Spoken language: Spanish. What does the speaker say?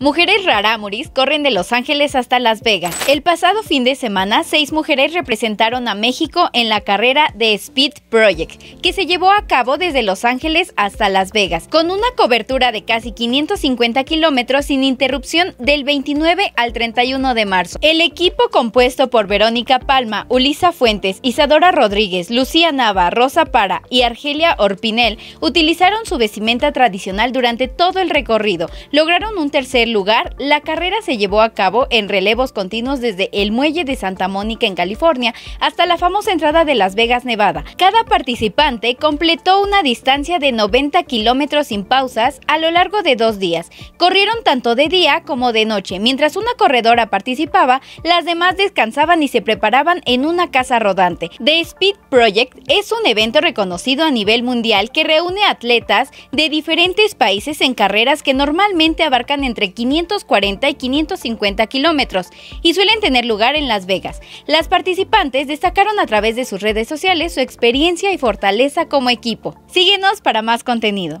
Mujeres rarámuris corren de Los Ángeles hasta Las Vegas. El pasado fin de semana, seis mujeres representaron a México en la carrera de Speed Project, que se llevó a cabo desde Los Ángeles hasta Las Vegas, con una cobertura de casi 550 kilómetros sin interrupción del 29 al 31 de marzo. El equipo compuesto por Verónica Palma, Ulisa Fuentes, Isadora Rodríguez, Lucía Nava, Rosa Para y Argelia Orpinel utilizaron su vestimenta tradicional durante todo el recorrido. Lograron un tercer lugar, la carrera se llevó a cabo en relevos continuos desde el muelle de Santa Mónica en California hasta la famosa entrada de Las Vegas, Nevada. Cada participante completó una distancia de 90 kilómetros sin pausas a lo largo de dos días. Corrieron tanto de día como de noche. Mientras una corredora participaba, las demás descansaban y se preparaban en una casa rodante. The Speed Project es un evento reconocido a nivel mundial que reúne atletas de diferentes países en carreras que normalmente abarcan entre 540 y 550 kilómetros y suelen tener lugar en Las Vegas. Las participantes destacaron a través de sus redes sociales su experiencia y fortaleza como equipo. Síguenos para más contenido.